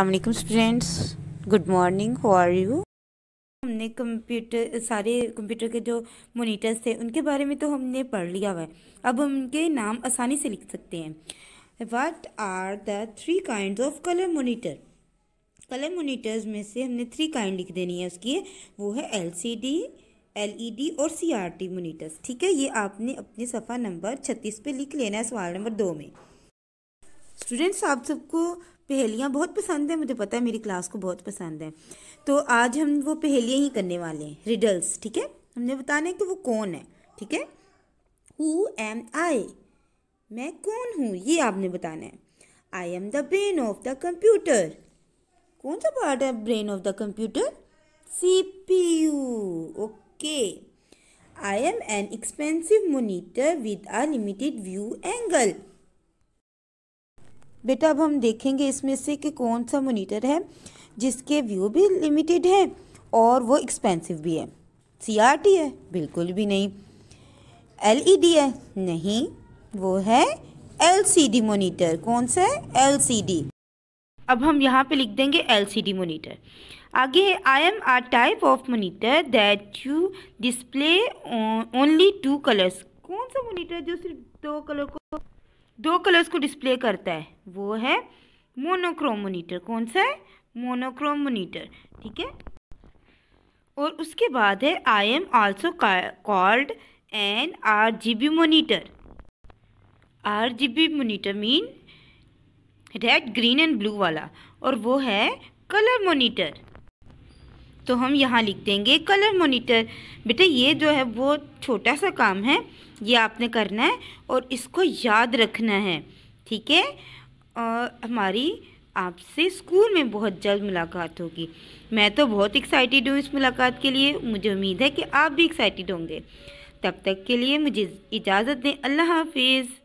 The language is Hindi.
अलमैकम students good morning how are you हमने कंप्यूटर सारे कंप्यूटर के जो मोनीटर्स थे उनके बारे में तो हमने पढ़ लिया हुआ है अब हम उनके नाम आसानी से लिख सकते हैं what are the three kind of colour monitor colour monitors में से हमने थ्री काइंड लिख देनी है उसकी वो है L C D L E D और सी आर टी मोनीटर्स ठीक है ये आपने अपने सफ़ा नंबर छत्तीस पे लिख लेना है सवाल नंबर दो में स्टूडेंट्स आप सबको पहेलियाँ बहुत पसंद हैं मुझे पता है मेरी क्लास को बहुत पसंद है तो आज हम वो पहेलियाँ ही करने वाले हैं रिडल्स ठीक है हमने बताना है कि वो कौन है ठीक है हु एम आई मैं कौन हूँ ये आपने बताना है I am the brain of the computer कौन सा पार्ट है brain of the computer C P U okay I am an expensive monitor with a limited view angle बेटा अब हम देखेंगे इसमें से कि कौन सा मोनीटर है जिसके व्यू भी लिमिटेड है और वो एक्सपेंसिव भी है सी आर टी है बिल्कुल भी नहीं एल ई डी है नहीं वो है एल सी डी मोनीटर कौन सा है एल सी डी अब हम यहाँ पे लिख देंगे एल सी डी मोनीटर आगे है I am are type of monitor that you display only two colours कौन सा मोनीटर जो सिर्फ दो कलर को दो कलर्स को डिस्प्ले करता है वो है मोनोक्रोमोनीटर कौन सा है मोनोक्रोमोनीटर ठीक है और उसके बाद है I am also called an R G B monitor R G B monitor mean red green and blue वाला और वो है कलर मोनीटर तो हम यहाँ लिख देंगे कलर मोनीटर बेटा ये जो है वो छोटा सा काम है ये आपने करना है और इसको याद रखना है ठीक है और हमारी आपसे स्कूल में बहुत जल्द मुलाकात होगी मैं तो बहुत एक्साइटेड हूँ इस मुलाकात के लिए मुझे उम्मीद है कि आप भी एक्साइटेड होंगे तब तक के लिए मुझे इजाज़त दें अल्लाह हाफिज़